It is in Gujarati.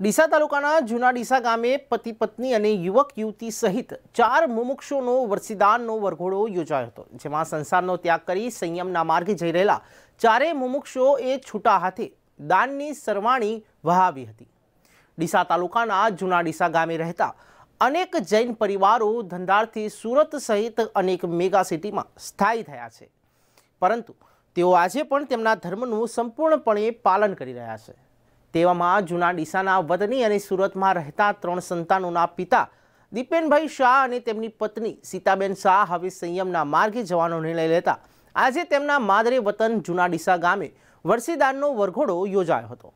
ડીસા તાલુકાના જૂના ડીસા ગામે પતિ પત્ની અને યુવક યુવતી સહિત ચાર મુમુક્ષોનો વરસીદાનનો વરઘોડો યોજાયો હતો જેમાં સંસારનો ત્યાગ કરી સંયમના માર્ગે જઈ રહેલા ચારેય મુમુક્ષો એ છૂટા હાથે દાનની સરવાણી વહાવી હતી ડીસા તાલુકાના જૂના ડીસા ગામે રહેતા અનેક જૈન પરિવારો ધંધાર્થી સુરત સહિત અનેક મેગા સિટીમાં સ્થાયી થયા છે પરંતુ તેઓ આજે પણ તેમના ધર્મનું સંપૂર્ણપણે પાલન કરી રહ્યા છે તેવામાં જૂના ડીસાના વતની અને સુરતમાં રહેતા ત્રણ સંતાનોના પિતા દીપેનભાઈ શાહ અને તેમની પત્ની સીતાબેન શાહ હવે સંયમના માર્ગે જવાનો નિર્ણય લેતા આજે તેમના માદરે વતન જૂના ડીસા ગામે વરસીદાનનો વરઘોડો યોજાયો હતો